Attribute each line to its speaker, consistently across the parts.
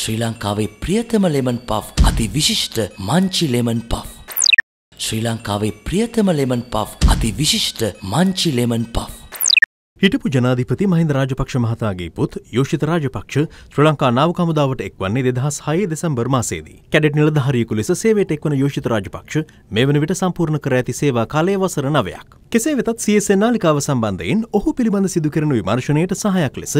Speaker 1: ශ්‍රී ලංකාවේ ප්‍රියතම lemon puff අති විශිෂ්ට මංචි ලෙමන් පෆ්. ශ්‍රී ලංකාවේ ප්‍රියතම ලෙමන් පෆ් අති විශිෂ්ට මංචි ලෙමන් පෆ්. හිටපු ජනාධිපති මහින්ද රාජපක්ෂ මහතාගේ පුත් යෝෂිත රාජපක්ෂ ශ්‍ර ලංකා නාවකමුදාවට එක්වන්නේ දෙදහස් හයේ දෙසම්බර් මාසේදී. කැඩෙට් නිලධාරියෙකු ලෙස සේවයට එක්වන යෝෂිත රාජපක්ෂ මේ වන විට සම්පූර්ණ කර ඇති සේවා කාලය වසර නවයක්. කෙසේ වෙතත් CSN නාලිකාව සම්බන්ධයෙන් ඔහු පිළිබඳ සිදුකරන විමර්ශනයට සහයක් ලෙස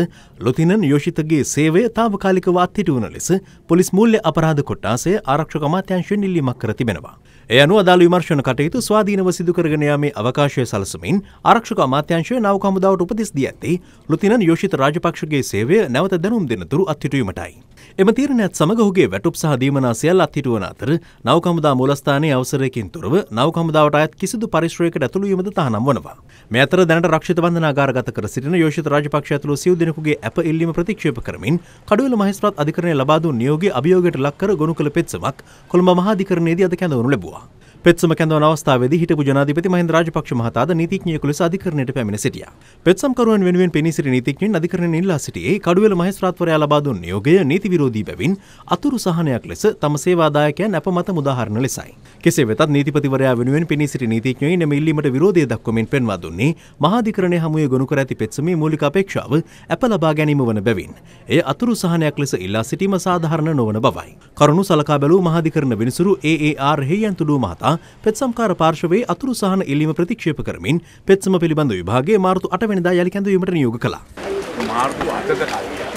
Speaker 1: ලොතිනන් යෝෂිතගේ සේවය තාවකාලිකව අත්හිටුවන ලෙස පොලිස් මූල්‍ය අපරාධ කොට්ටාසය ආරක්ෂක අමාත්‍යංශයෙන් ඉල්ලීමක් කර තිබෙනවා. එය අනුව අදාළ විමර්ශන කටයුතු ස්වාධීනව සිදුකරගෙන යාමේ අවකාශය සලසමින් ආරක්ෂක අමාත්‍යංශය නවක හමුදාවට උපදෙස් දී ඇත්තේ ලොතිනන් යෝෂිත රාජපක්ෂගේ සේවය නැවත දැනුම් දෙනතුරු අත්හිටුවීමටයි. එම තීරණයත් සමග ඔහුගේ වැටුප් සහ දීමනා සියල්ල අත්හිටුවන අතර නවකමුදා මූලස්ථානයේ අවසරයකින් තොරව නවකමුදාවට අයත් කිසිදු පරිශ්‍රයකට ඇතුළු වීමද තහනම් වනවා. මේ අතර දැනට රක්ෂිත බන්ධනාගාරගත කර සිටින යෝෂිත රාජපක්ෂ ඇතුළු සිව් දෙනෙකුගේ ඇප ඉල්ලීම ප්‍රතික්ෂේප කරමින් කඩුවෙල මහේස්ත්‍රාත් අධිකරණය ලබා දුන් නියෝගයේ අභියෝගයට ලක් කර ගොනු කළ පෙත්සමක් කොළඹ මහාධිකරණයේදී අද කැඳවනු ලැබුවා. පෙත්සම කැඳවන අවස්ථාවේදී හිටපු ජනාධිපති මහින්ද රාජපක්ෂ මහතාද නීතිඥයෙකු ලෙස අධිකරණයට පැමිණ සිටියා. පෙත්සම්කරුවන් වෙනුවෙන් පෙනී සිටි නීතිඥයින් අධිකරණයෙන් ඉල්ලා සිටියේ කඩුවෙල මහේස්ත්‍රාත්වරයා ලබා දුන් නියෝගය නීති විරෝධී බැවින් අතුරු සහනයක් ලෙස තම සේවාදායකයන් අපමත මුදාහරණ ලෙසයි. කෙසේ වෙතත් නීතිපතිවරයා වෙනුවෙන් පෙනී සිටි නීතිඥයින් එම ඉල්ලීමට විරෝධය දක්වමින් පෙන්වා දුන්නේ මහාධිකරණය හමුවේ ගොනු කර ඇති පෙත්සමේ මූලික අපේක්ෂාව ඇප ලබා ගැනීම වන බැවින් එය අතුරු සහනයක් ලෙස ඉල්ලා සිටීම සාධාරණ නොවන බවයි. කරුණු සලකා බැලූ මහාධිකරණ විනිසුරු AAR හෙයන්තුඩු මහතා නිසා පෙත්සම්කාර පාර්ශවයේ අතුරු සහන ඉල්ලීම ප්‍රතික්ෂේප කරමින් පෙත්සම පිළිබඳ විභාගයේ මාර්තු 8 වෙනිදා යලි කැඳවීමට නියෝග කළා. මාර්තු 8ද කලින්